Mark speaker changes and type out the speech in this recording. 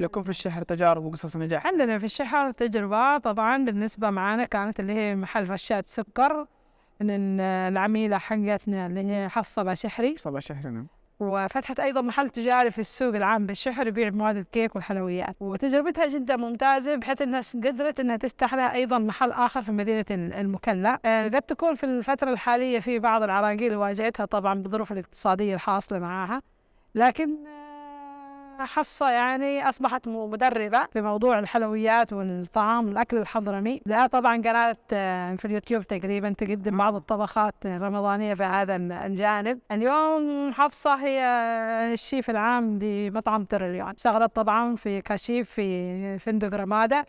Speaker 1: لكم في الشهر تجارب وقصص نجاح
Speaker 2: عندنا في الشهر تجربة طبعا بالنسبة معانا كانت اللي هي محل رشاد سكر من العميلة حقتنا اللي هي حفصة شحري
Speaker 3: حفصة شحري نعم
Speaker 2: وفتحت ايضا محل تجاري في السوق العام بالشحر يبيع مواد الكيك والحلويات وتجربتها جدا ممتازه بحيث انها قدرت انها تفتح لها ايضا محل اخر في مدينه المكلا آه، قد تكون في الفتره الحاليه في بعض العراقيل واجهتها طبعا بالظروف الاقتصاديه الحاصله معاها لكن حفصة يعني أصبحت مدربة في موضوع الحلويات والطعام الأكل الحضرمي لها طبعا قناة في اليوتيوب تقريبا تقدم بعض الطبخات الرمضانية في هذا الجانب اليوم حفصة هي الشيف العام لمطعم تريليون اشتغلت طبعا في كشيف في فندق رمادة